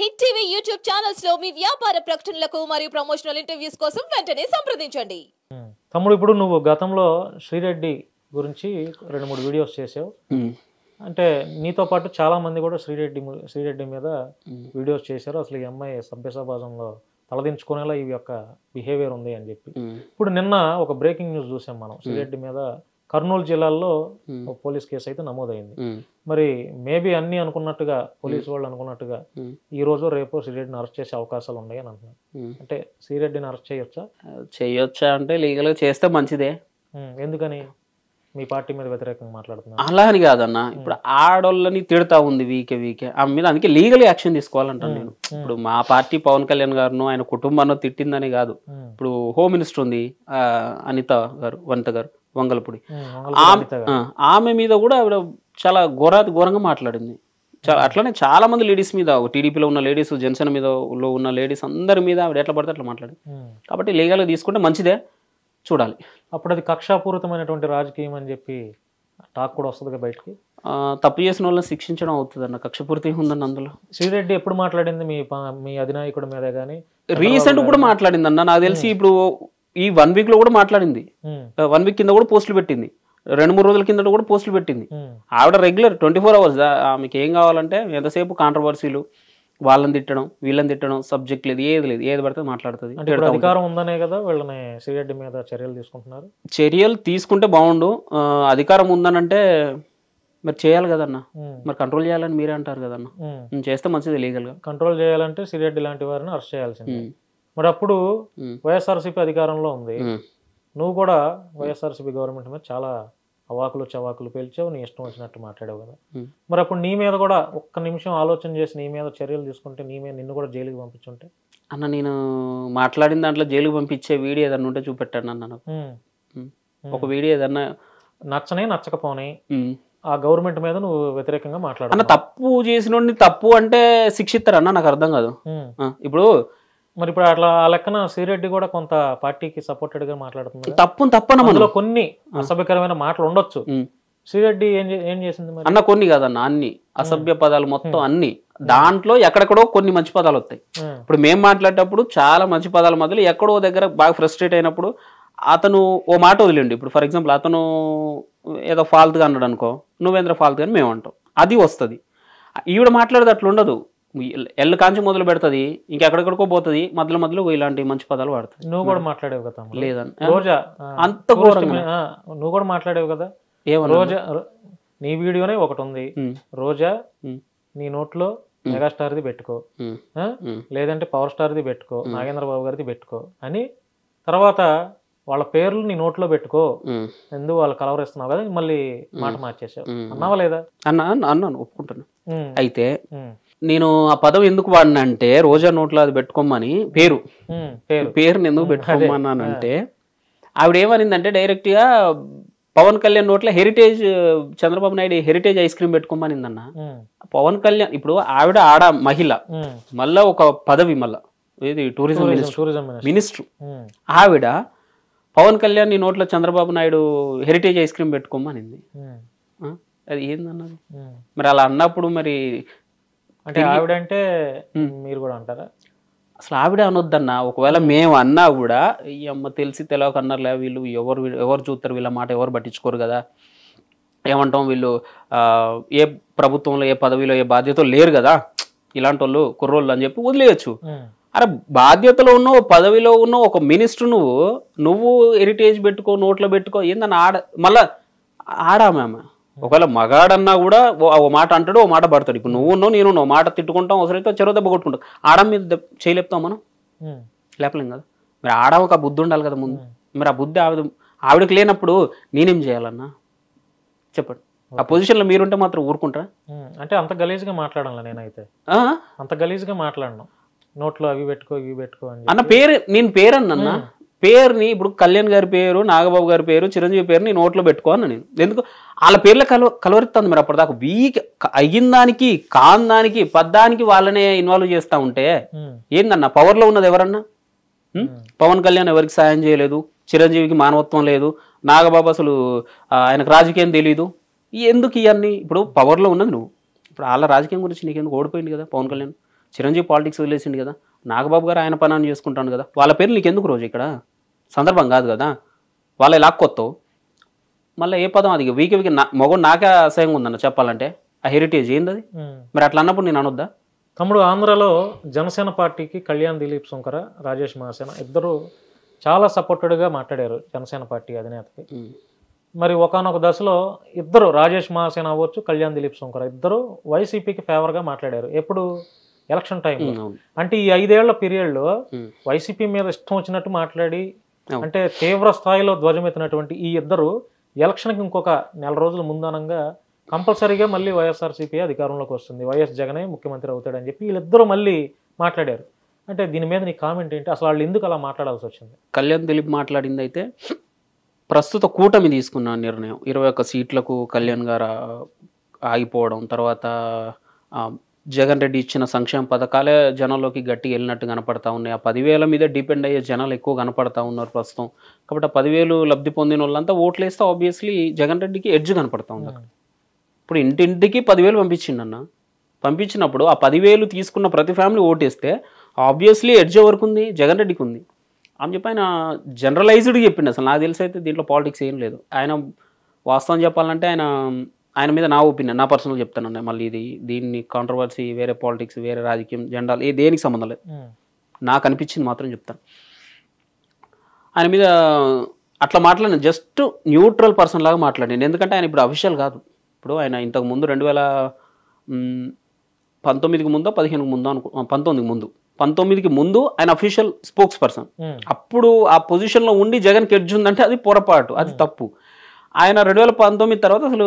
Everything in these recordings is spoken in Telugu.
హిట్ టీవీ యూట్యూబ్ ఛానల్స్ లో మీ వ్యాపార ప్రకటనలకు మరియు ప్రమోషనల్ ఇంటర్వ్యూస్ కోసం వెంటనే సంప్రదించండి తమ్ముడు ఇప్పుడు నువ్వు గతంలో శ్రీరెడ్డి గురించి రెండు మూడు వీడియోస్ చేసావు అంటే నీతో పాటు చాలా మంది కూడా శ్రీరెడ్డి శ్రీరెడ్డి మీద వీడియోస్ చేశారు అసలు ఈ అమ్మాయి సభ్యసమాజంలో తలదించుకునేలా ఈ యొక్క బిహేవియర్ ఉంది అని చెప్పి ఇప్పుడు నిన్న ఒక బ్రేకింగ్ న్యూస్ చూసాం మనం శ్రీరెడ్డి మీద కర్నూలు జిల్లాలో పోలీస్ కేసు అయితే నమోదైంది మరి మేబీ అన్ని అనుకున్నట్టుగా పోలీసు వాళ్ళు అనుకున్నట్టుగా ఈ రోజు రేపు సిరెడ్డిని అరెస్ట్ చేసే అవకాశాలు ఉన్నాయని అంటున్నాను అంటే సిరెడ్డిని అరెస్ట్ చేయొచ్చా చేయొచ్చా అంటే లీగల్ చేస్తే మంచిదే ఎందుకని మీ పార్టీ మీద వ్యతిరేకంగా మాట్లాడుతున్నా అలా అని కాదన్న ఇప్పుడు ఆడోళ్ళని తిడతా ఉంది వీకే వీకే ఆ మీద అందుకే లీగల్ యాక్షన్ తీసుకోవాలంటాను నేను ఇప్పుడు మా పార్టీ పవన్ కళ్యాణ్ గారును ఆయన కుటుంబాన్ని తిట్టిందని కాదు ఇప్పుడు హోమ్ మినిస్టర్ ఉంది అనిత గారు వనిత గారు వంగలపూడి ఆమె మీద కూడా ఆవిడ చాలా ఘోర ఘోరంగా మాట్లాడింది చాలా అట్లనే చాలా మంది లేడీస్ మీద టీడీపీలో ఉన్న లేడీస్ జనసేన మీద ఉన్న లేడీస్ అందరి మీద ఆవిడ ఎట్లా పడితే అట్లా మాట్లాడింది కాబట్టి లేగాలో తీసుకుంటే మంచిదే చూడాలి అప్పుడు అది కక్షాపూరితమైనటువంటి రాజకీయం అని చెప్పి టాక్ కూడా వస్తుంది బయటికి తప్పు చేసిన వాళ్ళని శిక్షించడం అవుతుంది అన్న కక్షపూర్తి ఉందన్న అందులో శ్రీరెడ్డి ఎప్పుడు మాట్లాడింది మీ మీ అధినాయకుడి మీద కానీ రీసెంట్ కూడా మాట్లాడింది అన్న నాకు తెలిసి ఇప్పుడు ఈ వన్ వీక్ లో కూడా మాట్లాడింది వన్ hmm. వీక్ కింద కూడా పోస్టులు పెట్టింది రెండు మూడు రోజుల కింద కూడా పోస్టులు పెట్టింది hmm. ఆవిడ రెగ్యులర్ ట్వంటీ ఫోర్ అవర్స్ ఆమెకి ఏం కావాలంటే ఎంతసేపు కాంట్రవర్సీలు వాళ్ళని తిట్టడం వీళ్ళని తిట్టడం సబ్జెక్ట్ లేదు ఏది లేదు ఏది పడితే మాట్లాడుతుంది అధికారం ఉందనే కదా వీళ్ళని సిగరెట్ మీద చర్యలు తీసుకుంటున్నారు చర్యలు తీసుకుంటే బాగుండు అధికారం ఉందనంటే మరి చేయాలి కదన్న hmm. మరి కంట్రోల్ చేయాలని మీరే అంటారు కదన్న చేస్తే మంచిది గా కంట్రోల్ చేయాలంటే సిగరెట్ ఇలాంటి వారిని అరెస్ట్ చేయాల్సింది మరి అప్పుడు వైఎస్ఆర్సీపీ అధికారంలో ఉంది నువ్వు కూడా వైఎస్ఆర్సీపీ గవర్నమెంట్ మీద చాలా అవాకులు చవాకులు పేల్చావు నీ ఇష్టం వచ్చినట్టు మాట్లాడావు కదా మరి అప్పుడు నీ మీద కూడా ఒక్క నిమిషం ఆలోచన చేసి నీ మీద చర్యలు తీసుకుంటే నీ మీద నిన్ను కూడా జైలుకి పంపించుంటే అన్న నేను మాట్లాడిన దాంట్లో జైలుకి పంపించే వీడియో ఏదన్నా ఉంటే చూపెట్టాను అన్న నాకు ఒక వీడియో ఏదన్నా నచ్చనే నచ్చకపోనే ఆ గవర్నమెంట్ మీద నువ్వు వ్యతిరేకంగా మాట్లాడు అన్న తప్పు చేసిన తప్పు అంటే శిక్షిస్తారన్న నాకు అర్థం కాదు ఇప్పుడు మరి ఇప్పుడు అట్లా ఆ లెక్కన శ్రీరెడ్డి కూడా కొంత పార్టీకి సపోర్టెడ్ గా మాట్లాడుతుంది తప్పు తప్పన అందులో కొన్ని అసభ్యకరమైన మాటలు ఉండొచ్చు శ్రీరెడ్డి ఏం ఏం చేసింది అన్న కొన్ని కాదన్న అన్ని అసభ్య పదాలు మొత్తం అన్ని దాంట్లో ఎక్కడెక్కడో కొన్ని మంచి పదాలు వస్తాయి ఇప్పుడు మేము మాట్లాడేటప్పుడు చాలా మంచి పదాలు మధ్యలో ఎక్కడో దగ్గర బాగా ఫ్రస్ట్రేట్ అయినప్పుడు అతను ఓ మాట వదిలేండి ఇప్పుడు ఫర్ ఎగ్జాంపుల్ అతను ఏదో ఫాల్త్గా అన్నాడు అనుకో నువ్వేంద్ర ఫాల్త్ అని మేము అంటాం అది వస్తుంది ఈవిడ మాట్లాడేది అట్లా ఉండదు ఎల్ కాంచి మొదలు పెడుతుంది ఇంకెక్కడెక్కడికో పోతుంది మధ్యలో మధ్యలో ఇలాంటి మంచి పదాలు వాడుతుంది నువ్వు కూడా మాట్లాడేవు కదా లేదని రోజా అంత నువ్వు కూడా మాట్లాడేవు కదా ఏమో రోజా నీ వీడియోనే ఒకటి ఉంది రోజా నీ నోట్లో మెగాస్టార్ది పెట్టుకో లేదంటే పవర్ స్టార్ది పెట్టుకో నాగేంద్ర బాబు గారిది పెట్టుకో అని తర్వాత వాళ్ళ పేర్లు నీ నోట్లో పెట్టుకో ఎందుకు వాళ్ళు కలవరిస్తున్నావు కదా మళ్ళీ మాట మార్చేసావు అన్నావా లేదా అన్నా అన్నాను ఒప్పుకుంటున్నా అయితే నేను ఆ పదం ఎందుకు అంటే రోజా నోట్లో అది పెట్టుకోమని పేరు పేరుని ఎందుకు పెట్టుకోమన్నానంటే ఆవిడ ఏమనిందంటే గా పవన్ కళ్యాణ్ నోట్లో Heritage Chandrababu Naidu Heritage ice cream పెట్టుకోమనిందన్న పవన్ కళ్యాణ్ ఇప్పుడు ఆవిడ ఆడ మహిళ మళ్ళా ఒక పదవి మళ్ళా ఇది టూరిజం మినిస్టర్ మినిస్టర్ ఆవిడ పవన్ కళ్యాణ్ నీ నోట్లో Chandrababu Naidu Heritage ice cream పెట్టుకోమనింది అది ఏందన్నది మరి అలా అన్నప్పుడు మరి అంటే ఆవిడంటే మీరు కూడా అంటారా అసలు ఆవిడ అనొద్దన్న ఒకవేళ మేము అన్నా కూడా ఈ అమ్మ తెలిసి తెలియక లేదు వీళ్ళు ఎవరు ఎవరు చూస్తారు వీళ్ళ మాట ఎవరు పట్టించుకోరు కదా ఏమంటాం వీళ్ళు ఏ ప్రభుత్వంలో ఏ పదవిలో ఏ బాధ్యతలు లేరు కదా ఇలాంటి వాళ్ళు కుర్రోళ్ళు అని చెప్పి వదిలేయచ్చు అరే బాధ్యతలో ఉన్న పదవిలో ఉన్న ఒక మినిస్టర్ నువ్వు నువ్వు హెరిటేజ్ పెట్టుకో నోట్లో పెట్టుకో ఏందని ఆడ మళ్ళా ఆడామె ఒకవేళ మగాడన్నా కూడా ఓ మాట అంటాడు ఓ మాట పడతాడు ఇప్పుడు నువ్వు ఉన్నావు నేను ఉన్నావు మాట తిట్టుకుంటాం అవసరమైతే చెరువు దెబ్బ కొట్టుకుంటాం ఆడం మీద చేయలేపుతాం మనం లేపలేం కదా మరి ఆడ ఒక బుద్ధి ఉండాలి కదా ముందు మరి ఆ బుద్ధి ఆవిడ ఆవిడకి లేనప్పుడు నేనేం చేయాలన్నా చెప్పండి ఆ పొజిషన్లో మీరుంటే మాత్రం ఊరుకుంటారా అంటే అంత గలీజ్గా మాట్లాడాలి నేనైతే అంత గలీజ్గా మాట్లాడను నోట్లో అవి పెట్టుకో ఇవి పెట్టుకో అన్న పేరు నేను పేరు అన్న పేరుని ఇప్పుడు కళ్యాణ్ గారి పేరు నాగబాబు గారి పేరు చిరంజీవి పేరు నేను నోట్లో పెట్టుకోను నేను ఎందుకు వాళ్ళ పేర్లు కలవ కలవరిస్తుంది మరి అప్పటిదాకా వీక్ అయిన దానికి కాని దానికి పద్దానికి వాళ్ళనే ఇన్వాల్వ్ చేస్తూ ఉంటే ఏందన్న పవర్లో ఉన్నది ఎవరన్నా పవన్ కళ్యాణ్ ఎవరికి సాయం చేయలేదు చిరంజీవికి మానవత్వం లేదు నాగబాబు అసలు ఆయనకు రాజకీయం తెలియదు ఎందుకు ఇవన్నీ ఇప్పుడు పవర్లో ఉన్నది నువ్వు ఇప్పుడు వాళ్ళ రాజకీయం గురించి నీకెందుకు ఓడిపోయింది కదా పవన్ కళ్యాణ్ చిరంజీవి పాలిటిక్స్ వదిలేసిండు కదా నాగబాబు గారు ఆయన పనాన్ని చేసుకుంటాను కదా వాళ్ళ పేరు ఎందుకు రోజు ఇక్కడ సందర్భం కాదు కదా వాళ్ళ లాక్కొత్తావు మళ్ళీ ఏ పదం అది వీకి వీకి మొగ నాకే అసహ్యంగా ఉందన్న చెప్పాలంటే ఆ హెరిటేజ్ ఏంది అది మరి అట్లా అన్నప్పుడు నేను అనొద్దా తమ్ముడు ఆంధ్రలో జనసేన పార్టీకి కళ్యాణ్ దిలీప్ శంకర రాజేష్ మహాసేన ఇద్దరు చాలా సపోర్టెడ్గా మాట్లాడారు జనసేన పార్టీ అధినేతకి మరి ఒకనొక దశలో ఇద్దరు రాజేష్ మహాసేన అవ్వచ్చు కళ్యాణ్ దిలీప్ శంకర ఇద్దరు వైసీపీకి ఫేవర్గా మాట్లాడారు ఎప్పుడు ఎలక్షన్ టైం అంటే ఈ ఐదేళ్ల పీరియడ్లో వైసీపీ మీద ఇష్టం వచ్చినట్టు మాట్లాడి అంటే తీవ్ర స్థాయిలో ధ్వజమెత్తినటువంటి ఈ ఇద్దరు ఎలక్షన్కి ఇంకొక నెల రోజుల ముందనంగా కంపల్సరీగా మళ్ళీ వైఎస్ఆర్సీపీ అధికారంలోకి వస్తుంది వైఎస్ జగనే ముఖ్యమంత్రి అవుతాడని చెప్పి వీళ్ళిద్దరూ మళ్ళీ మాట్లాడారు అంటే దీని మీద నీ కామెంట్ ఏంటి అసలు వాళ్ళు ఎందుకు అలా మాట్లాడాల్సి వచ్చింది కళ్యాణ్ దిలీప్ మాట్లాడింది అయితే ప్రస్తుత కూటమి తీసుకున్న నిర్ణయం ఇరవై ఒక్క సీట్లకు కళ్యాణ్ గారు ఆగిపోవడం తర్వాత జగన్ రెడ్డి ఇచ్చిన సంక్షేమ పథకాలే జనంలోకి గట్టి వెళ్ళినట్టు కనపడతా ఉన్నాయి ఆ పదివేల మీద డిపెండ్ అయ్యే జనాలు ఎక్కువ కనపడతా ఉన్నారు ప్రస్తుతం కాబట్టి ఆ పదివేలు లబ్ధి పొందిన వాళ్ళంతా ఓట్లు వేస్తే ఆబ్వియస్లీ జగన్ రెడ్డికి ఎడ్జ్ కనపడతా ఉంది ఇప్పుడు ఇంటింటికి పదివేలు పంపించిండన్న పంపించినప్పుడు ఆ పదివేలు తీసుకున్న ప్రతి ఫ్యామిలీ ఓటేస్తే ఆబ్వియస్లీ ఎడ్జ్ ఎవరికి ఉంది జగన్ రెడ్డికి ఉంది అని చెప్పి ఆయన జనరలైజ్డ్ చెప్పిండు అసలు నాకు తెలిసి అయితే దీంట్లో పాలిటిక్స్ ఏం లేదు ఆయన వాస్తవం చెప్పాలంటే ఆయన ఆయన మీద నా ఒపీనియన్ నా పర్సనల్ చెప్తాను మళ్ళీ ఇది దీన్ని కాంట్రవర్సీ వేరే పాలిటిక్స్ వేరే రాజకీయం జెండాలు ఏ దేనికి సంబంధం లేదు నాకు అనిపించింది మాత్రం చెప్తాను ఆయన మీద అట్లా మాట్లాడిన జస్ట్ న్యూట్రల్ పర్సన్ లాగా మాట్లాడాను ఎందుకంటే ఆయన ఇప్పుడు అఫీషియల్ కాదు ఇప్పుడు ఆయన ఇంతకు ముందు రెండు వేల పంతొమ్మిదికి ముందో పదిహేను ముందో అనుకో పంతొమ్మిదికి ముందు పంతొమ్మిదికి ముందు ఆయన అఫీషియల్ స్పోక్స్ పర్సన్ అప్పుడు ఆ పొజిషన్లో ఉండి జగన్కి ఎడ్జ్ ఉందంటే అది పొరపాటు అది తప్పు ఆయన రెండు వేల పంతొమ్మిది తర్వాత అసలు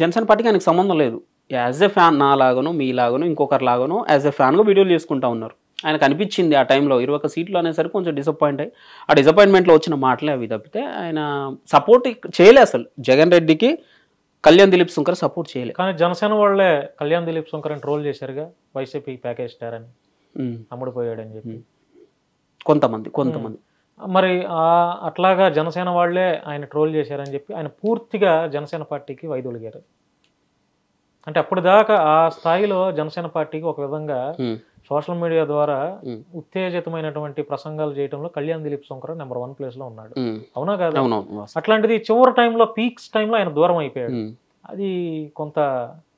జనసేన పార్టీకి ఆయనకు సంబంధం లేదు యాజ్ ఎ ఫ్యాన్ నా లాగాను మీ లాగాను ఇంకొకరి లాగాను యాజ్ ఎ ఫ్యాన్గా వీడియోలు చేసుకుంటా ఉన్నారు ఆయనకు అనిపించింది ఆ టైంలో ఇరవై ఒక సీట్లు అనేసరికి కొంచెం డిసప్పాయింట్ అయ్యి ఆ డిసప్పాయింట్మెంట్లో వచ్చిన మాటలే అవి తప్పితే ఆయన సపోర్ట్ చేయలే అసలు జగన్ రెడ్డికి కళ్యాణ్ దిలీప్ శంకర్ సపోర్ట్ చేయలేదు కానీ జనసేన వాళ్ళే కళ్యాణ్ దిలీప్ శంకర్ ట్రోల్ చేశారుగా వైసీపీ ప్యాకేజ్ స్టార్ అని అమ్ముడుపోయాడని చెప్పి కొంతమంది కొంతమంది మరి అట్లాగా జనసేన వాళ్లే ఆయన ట్రోల్ చేశారని చెప్పి ఆయన పూర్తిగా జనసేన పార్టీకి వైదొలిగారు అంటే అప్పటిదాకా ఆ స్థాయిలో జనసేన పార్టీకి ఒక విధంగా సోషల్ మీడియా ద్వారా ఉత్తేజితమైనటువంటి ప్రసంగాలు చేయడంలో Kalyan Dilip Shankar number one place లో ఉన్నాడు అవునా కాదు అట్లాంటిది చివరి టైంలో పీక్స్ టైంలో ఆయన దూరం అయిపోయాడు అది కొంత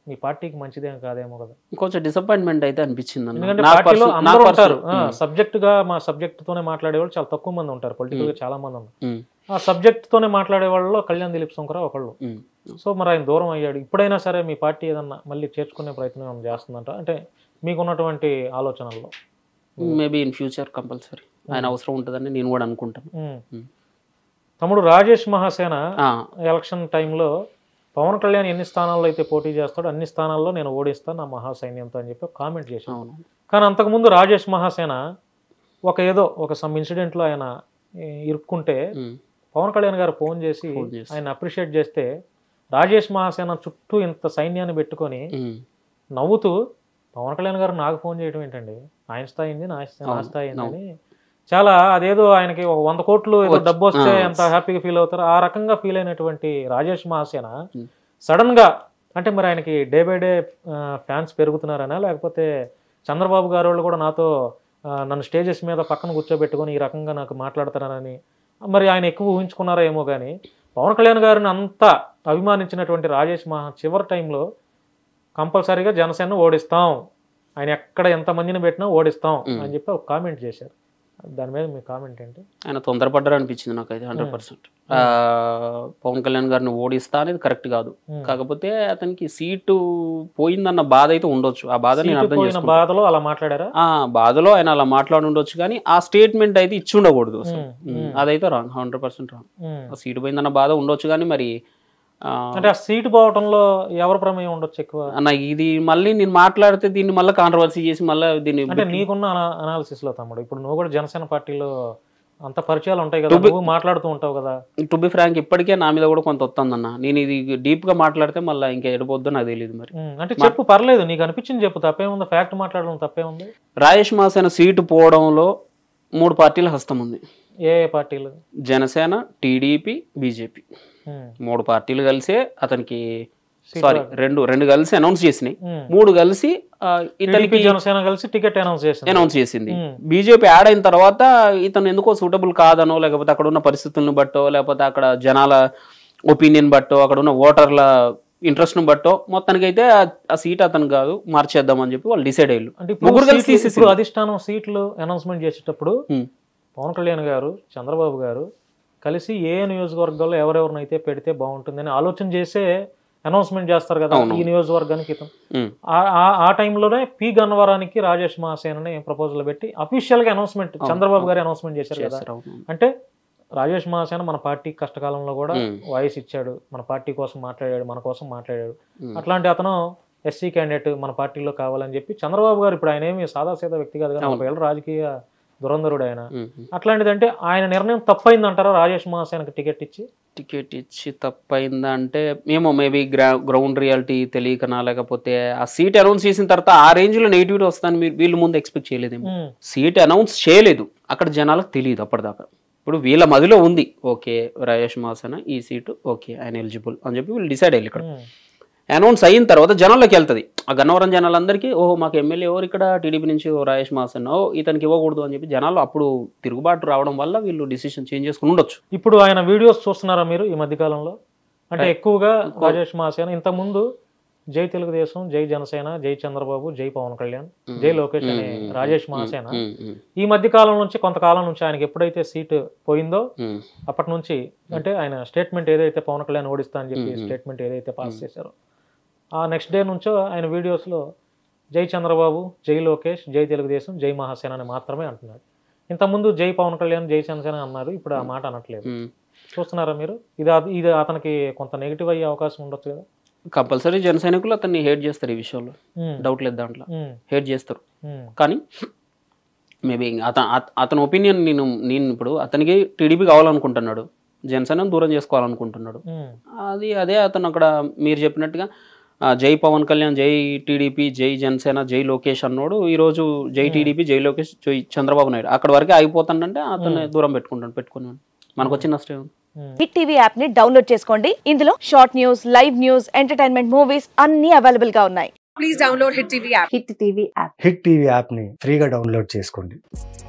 మీ పార్టీకి మంచిదేం కాదేమో కదా కొంచెం డిసప్పాయింట్మెంట్ అయితే అనిపించింది ఎందుకంటే పార్టీలో అందరూ ఉంటారు సబ్జెక్ట్ గా మా సబ్జెక్ట్ తోనే మాట్లాడే వాళ్ళు చాలా తక్కువ మంది ఉంటారు పొలిటికల్ గా చాలా మంది ఉన్నారు ఆ సబ్జెక్ట్ తోనే మాట్లాడే వాళ్ళలో కళ్యాణ్ దిలీప్ శంకరావు ఒకళ్ళు సో మరి ఆయన దూరం అయ్యాడు ఇప్పుడైనా సరే మీ పార్టీ ఏదన్నా మళ్ళీ చేర్చుకునే ప్రయత్నం చేస్తుందంట అంటే మీకున్నటువంటి ఆలోచనల్లో మేబీ ఇన్ ఫ్యూచర్ కంపల్సరీ ఆయన అవసరం ఉంటుందని నేను కూడా అనుకుంటాను తమ్ముడు రాజేష్ మహాసేన ఎలక్షన్ టైంలో పవన్ కళ్యాణ్ ఎన్ని స్థానాల్లో అయితే పోటీ చేస్తాడో అన్ని స్థానాల్లో నేను ఓడిస్తాను నా మహాసైన్యంతో అని చెప్పి కామెంట్ చేశాను కానీ అంతకుముందు రాజేష్ మహాసేన ఒక ఏదో ఒక సమ్ ఇన్సిడెంట్లో ఆయన ఇరుక్కుంటే పవన్ కళ్యాణ్ గారు ఫోన్ చేసి ఆయన అప్రిషియేట్ చేస్తే రాజేష్ మహాసేన చుట్టూ ఇంత సైన్యాన్ని పెట్టుకొని నవ్వుతూ పవన్ కళ్యాణ్ గారు నాకు ఫోన్ చేయడం ఏంటండి ఆయన స్థాయి నా స్థాయి అని చాలా అదేదో ఆయనకి ఒక వంద కోట్లు డబ్బు వస్తే ఎంత హ్యాపీగా ఫీల్ అవుతారో ఆ రకంగా ఫీల్ అయినటువంటి రాజేష్ మహాసేన సడన్ గా అంటే మరి ఆయనకి డే బై డే ఫ్యాన్స్ పెరుగుతున్నారనా లేకపోతే చంద్రబాబు గారు వాళ్ళు కూడా నాతో నన్ను స్టేజెస్ మీద పక్కన కూర్చోబెట్టుకొని ఈ రకంగా నాకు మాట్లాడుతున్నారని మరి ఆయన ఎక్కువ ఊహించుకున్నారో ఏమో కానీ పవన్ కళ్యాణ్ గారిని అంత అభిమానించినటువంటి రాజేష్ మహా చివరి టైంలో కంపల్సరీగా జనసేన ఓడిస్తాం ఆయన ఎక్కడ ఎంతమందిని పెట్టినా ఓడిస్తాం అని చెప్పి ఒక కామెంట్ చేశారు దాని మీద మీ కామెంట్ ఏంటి ఆయన తొందరపడ్డారు అనిపించింది నాకైతే hundred percent hmm. Pawan Kalyan గారిని ఓడిస్తా అనేది కరెక్ట్ కాదు hmm. కాకపోతే అతనికి సీటు పోయిందన్న బాధ అయితే ఉండొచ్చు ఆ బాధ నేను అర్థం చేసుకున్నా బాధలో అలా మాట్లాడారా ఆ బాధలో ఆయన అలా మాట్లాడి ఉండొచ్చు కానీ ఆ స్టేట్మెంట్ అయితే ఇచ్చి ఉండకూడదు అసలు hmm. అదైతే రాంగ్ హండ్రెడ్ పర్సెంట్ రాంగ్ ఆ సీటు పోయిందన్న బాధ ఉండొచ్చు కానీ మరి అంటే ఆ సీట్ పోవటంలో ఎవరు ప్రమేయం ఉండొచ్చు ఎక్కువ అన్న ఇది మళ్ళీ నేను మాట్లాడితే దీన్ని మళ్ళీ కాంట్రవర్సీ చేసి మళ్ళీ దీన్ని అంటే నీకున్న అనాలిసిస్ లో తమ్ముడు ఇప్పుడు నువ్వు కూడా జనసేన పార్టీలో అంత పరిచయాలు ఉంటాయి కదా నువ్వు మాట్లాడుతూ ఉంటావు కదా టు బి ఫ్రాంక్ ఇప్పటికే నా మీద కూడా కొంత వస్తుందన్న నేను ఇది డీప్ గా మాట్లాడితే మళ్ళీ ఇంకా ఎడిపోద్దు నాకు తెలియదు మరి అంటే చెప్పు పర్లేదు నీకు అనిపించింది చెప్పు తప్పే ఉంది ఫ్యాక్ట్ మాట్లాడడం తప్పే ఉంది రాజేష్ మాసేన సీటు పోవడంలో మూడు పార్టీల హస్తం ఉంది ఏ పార్టీలు జనసేన టీడీపీ బీజేపీ మూడు పార్టీలు కలిసే అతనికి సారీ రెండు రెండు కలిసి అనౌన్స్ చేసినాయి మూడు కలిసి ఇతనికి జనసేన కలిసి టికెట్ అనౌన్స్ చేసి అనౌన్స్ చేసింది బీజేపీ యాడ్ అయిన తర్వాత ఇతను ఎందుకో సూటబుల్ కాదనో లేకపోతే అక్కడ ఉన్న పరిస్థితులను బట్టో లేకపోతే అక్కడ జనాల ఒపీనియన్ బట్టో అక్కడ ఉన్న ఓటర్ల ఇంట్రెస్ట్ ను బట్టో మొత్తానికి అయితే ఆ సీట్ అతను కాదు మార్చేద్దాం అని చెప్పి వాళ్ళు డిసైడ్ అయ్యారు అంటే ముగ్గురు కలిసి అధిష్టానం సీట్లు అనౌన్స్మెంట్ చేసేటప్పుడు పవన్ కళ్యాణ్ గారు చంద్రబాబు గారు కలిసి ఏ నియోజకవర్గాల్లో ఎవరెవరినైతే పెడితే బాగుంటుందని ఆలోచన చేసే అనౌన్స్మెంట్ చేస్తారు కదా ఈ నియోజకవర్గానికి ఇతం ఆ టైంలోనే పి గన్వరానికి రాజేష్ మహాసేనని ప్రపోజల్ పెట్టి అఫీషియల్గా అనౌన్స్మెంట్ చంద్రబాబు గారు అనౌన్స్మెంట్ చేశారు కదా అంటే రాజేష్ మహాసేన మన పార్టీ కష్టకాలంలో కూడా వాయిస్ ఇచ్చాడు మన పార్టీ కోసం మాట్లాడాడు మన కోసం మాట్లాడాడు అట్లాంటి అతను ఎస్సీ క్యాండిడేట్ మన పార్టీలో కావాలని చెప్పి చంద్రబాబు గారు ఇప్పుడు ఆయన ఏమి సాదాసీదా వ్యక్తి కాదు కానీ రాజకీయ దురంధరుడు ఆయన అట్లాంటిదంటే ఆయన నిర్ణయం తప్పైందంటారా రాజేష్ మహాసేనకి టికెట్ ఇచ్చి టికెట్ ఇచ్చి తప్పైందా అంటే మేము మేబీ గ్రా గ్రౌండ్ రియాలిటీ తెలియకనా లేకపోతే ఆ సీట్ అనౌన్స్ చేసిన తర్వాత ఆ రేంజ్ లో నెగిటివిటీ వస్తాను మీరు వీళ్ళు ముందు ఎక్స్పెక్ట్ చేయలేదేమో సీట్ అనౌన్స్ చేయలేదు అక్కడ జనాలకు తెలియదు అప్పటిదాకా ఇప్పుడు వీళ్ళ మదిలో ఉంది ఓకే రాజేష్ మహాసేన ఈ సీటు ఓకే ఆయన ఎలిజిబుల్ అని చెప్పి వీళ్ళు డిసైడ్ అయ్యారు ఇక్కడ అనౌన్స్ అయిన తర్వాత జనాల్లోకి వెళ్తుంది ఆ గన్నవరం జనాలందరికీ ఓహో మాకు ఎమ్మెల్యే ఎవరు ఇక్కడ టీడీపీ నుంచి ఓ రాజేష్ మాసన్ ఓ ఇతనికి ఇవ్వకూడదు అని చెప్పి జనాలు అప్పుడు తిరుగుబాటు రావడం వల్ల వీళ్ళు డిసిషన్ చేంజ్ చేసుకుని ఉండొచ్చు ఇప్పుడు ఆయన వీడియోస్ చూస్తున్నారా మీరు ఈ మధ్యకాలంలో అంటే ఎక్కువగా రాజేష్ మాసేన ఇంతకుముందు జై తెలుగుదేశం జై జనసేన జై చంద్రబాబు జై పవన్ కళ్యాణ్ జై లోకేష్ అనే రాజేష్ మహాసేన ఈ మధ్య కాలం నుంచి కొంతకాలం నుంచి ఆయనకి ఎప్పుడైతే సీటు పోయిందో అప్పటి నుంచి అంటే ఆయన స్టేట్మెంట్ ఏదైతే పవన్ కళ్యాణ్ ఓడిస్తా అని చెప్పి స్టేట్మెంట్ ఏదైతే పాస్ చేశారో ఆ నెక్స్ట్ డే నుంచో ఆయన వీడియోస్లో జై చంద్రబాబు జై లోకేష్ జై తెలుగుదేశం జై మహాసేన అని మాత్రమే అంటున్నాడు ఇంతకుముందు జై పవన్ కళ్యాణ్ జై చంద్రసేన అన్నారు ఇప్పుడు ఆ hmm. మాట అనట్లేదు hmm. చూస్తున్నారా మీరు ఇది ఇది అతనికి కొంత నెగిటివ్ అయ్యే అవకాశం ఉండొచ్చు కదా కంపల్సరీ జన సైనికులు అతన్ని హేట్ చేస్తారు ఈ విషయంలో డౌట్ hmm. లేదు దాంట్లో హేట్ చేస్తారు కానీ మేబీ అతను అతని ఒపీనియన్ నేను నేను ఇప్పుడు అతనికి టీడీపీ కావాలనుకుంటున్నాడు జనసేన దూరం చేసుకోవాలనుకుంటున్నాడు అది అదే అతను అక్కడ మీరు చెప్పినట్టుగా జై పవన్ కళ్యాణ్ జై టీడీపీ జై జనసేన జై లోకేష్ అన్నోడు ఈరోజు జై టీడీపీ జై లోకేష్ జై చంద్రబాబు నాయుడు అక్కడ వరకే ఆగిపోతానంటే అతను దూరం పెట్టుకుంటాను పెట్టుకున్నాను మనకు వచ్చిన నష్టం టీవీ యాప్ ని డౌన్లోడ్ చేసుకోండి ఇందులో short news live news entertainment movies అన్ని అవైలబుల్ గా ఉన్నాయి please download hit TV app hit TV app hit TV app ని ఫ్రీగా డౌన్లోడ్ చేసుకోండి